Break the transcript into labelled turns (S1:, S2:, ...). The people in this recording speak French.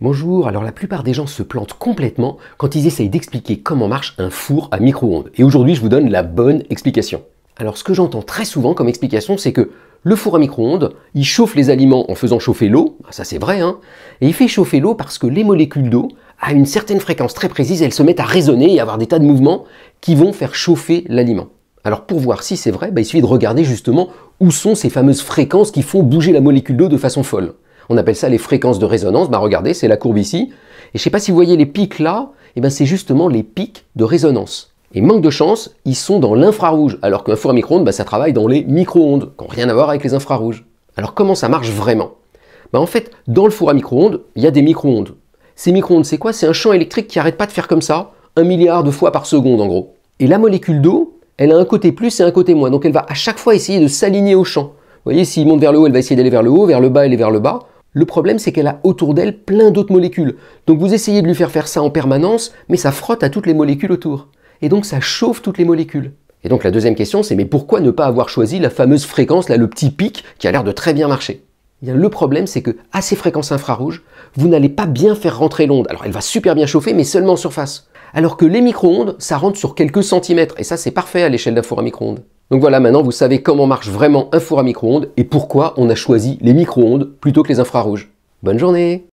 S1: Bonjour, alors la plupart des gens se plantent complètement quand ils essayent d'expliquer comment marche un four à micro-ondes. Et aujourd'hui, je vous donne la bonne explication. Alors ce que j'entends très souvent comme explication, c'est que le four à micro-ondes, il chauffe les aliments en faisant chauffer l'eau, ah, ça c'est vrai, hein, et il fait chauffer l'eau parce que les molécules d'eau, à une certaine fréquence très précise, elles se mettent à résonner et à avoir des tas de mouvements qui vont faire chauffer l'aliment. Alors pour voir si c'est vrai, bah, il suffit de regarder justement où sont ces fameuses fréquences qui font bouger la molécule d'eau de façon folle. On appelle ça les fréquences de résonance. Bah regardez, c'est la courbe ici. Et je ne sais pas si vous voyez les pics là, Eh ben c'est justement les pics de résonance. Et manque de chance, ils sont dans l'infrarouge, alors qu'un four à micro-ondes, bah, ça travaille dans les micro-ondes, qui n'ont rien à voir avec les infrarouges. Alors comment ça marche vraiment bah, En fait, dans le four à micro-ondes, il y a des micro-ondes. Ces micro-ondes, c'est quoi C'est un champ électrique qui n'arrête pas de faire comme ça, un milliard de fois par seconde en gros. Et la molécule d'eau, elle a un côté plus et un côté moins, donc elle va à chaque fois essayer de s'aligner au champ. Vous voyez, s'il monte vers le haut, elle va essayer d'aller vers le haut, vers le bas, elle est vers le bas. Le problème, c'est qu'elle a autour d'elle plein d'autres molécules. Donc vous essayez de lui faire faire ça en permanence, mais ça frotte à toutes les molécules autour. Et donc ça chauffe toutes les molécules. Et donc la deuxième question, c'est mais pourquoi ne pas avoir choisi la fameuse fréquence, là, le petit pic, qui a l'air de très bien marcher eh bien, le problème, c'est que à ces fréquences infrarouges, vous n'allez pas bien faire rentrer l'onde. Alors, elle va super bien chauffer, mais seulement en surface. Alors que les micro-ondes, ça rentre sur quelques centimètres, et ça, c'est parfait à l'échelle d'un four à micro-ondes. Donc voilà, maintenant vous savez comment marche vraiment un four à micro-ondes et pourquoi on a choisi les micro-ondes plutôt que les infrarouges. Bonne journée